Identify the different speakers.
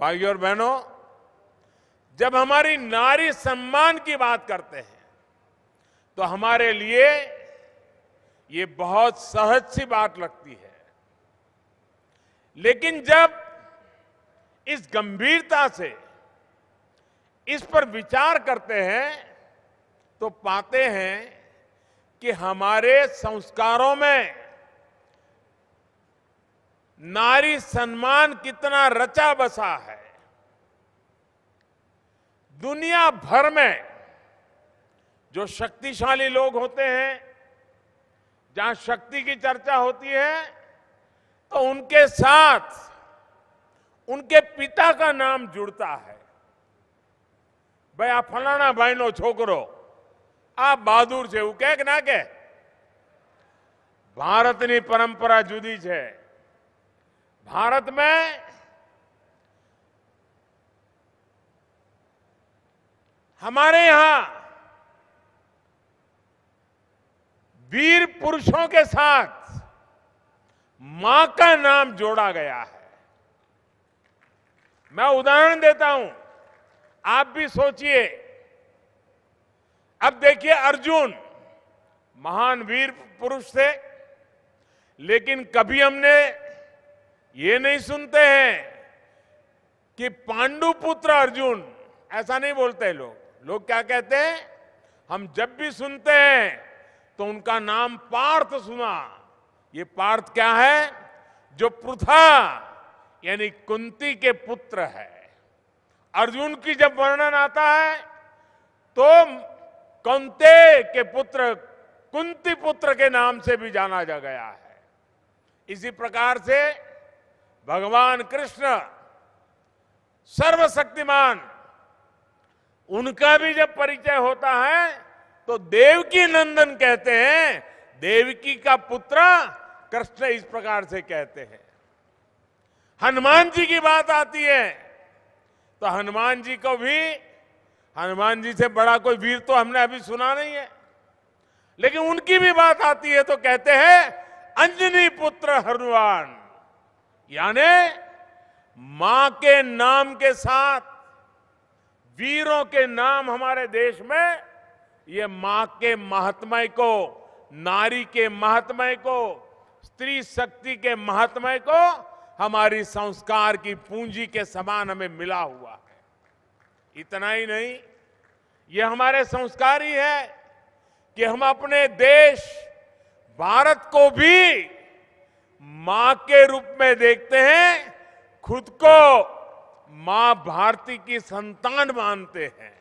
Speaker 1: भाइयों और बहनों जब हमारी नारी सम्मान की बात करते हैं तो हमारे लिए ये बहुत सहज सी बात लगती है लेकिन जब इस गंभीरता से इस पर विचार करते हैं तो पाते हैं कि हमारे संस्कारों में नारी सम्मान कितना रचा बसा है दुनिया भर में जो शक्तिशाली लोग होते हैं जहां शक्ति की चर्चा होती है तो उनके साथ उनके पिता का नाम जुड़ता है भाई आप फलाना बहनों छोकरो आप बहादुर छे वो कह ना कह भारत ભારતની परंपरा जुदी है भारत में हमारे यहां वीर पुरुषों के साथ मां का नाम जोड़ा गया है मैं उदाहरण देता हूं आप भी सोचिए अब देखिए अर्जुन महान वीर पुरुष थे लेकिन कभी हमने ये नहीं सुनते हैं कि पांडु पुत्र अर्जुन ऐसा नहीं बोलते लोग लोग क्या कहते हैं हम जब भी सुनते हैं तो उनका नाम पार्थ सुना ये पार्थ क्या है जो पृथा यानी कुंती के पुत्र है अर्जुन की जब वर्णन आता है तो कुंते के पुत्र कुंती पुत्र के नाम से भी जाना जा गया है इसी प्रकार से भगवान कृष्ण सर्वशक्तिमान उनका भी जब परिचय होता है तो देवकी नंदन कहते हैं देवकी का पुत्र कृष्ण इस प्रकार से कहते हैं हनुमान जी की बात आती है तो हनुमान जी को भी हनुमान जी से बड़ा कोई वीर तो हमने अभी सुना नहीं है लेकिन उनकी भी बात आती है तो कहते हैं अंजनी पुत्र हनुमान यानी मां के नाम के साथ वीरों के नाम हमारे देश में ये मां के महात्मय को नारी के महात्मय को स्त्री शक्ति के महात्मय को हमारी संस्कार की पूंजी के समान हमें मिला हुआ है इतना ही नहीं ये हमारे संस्कार ही है कि हम अपने देश भारत को भी मां के रूप में देखते हैं खुद को मां भारती की संतान मानते हैं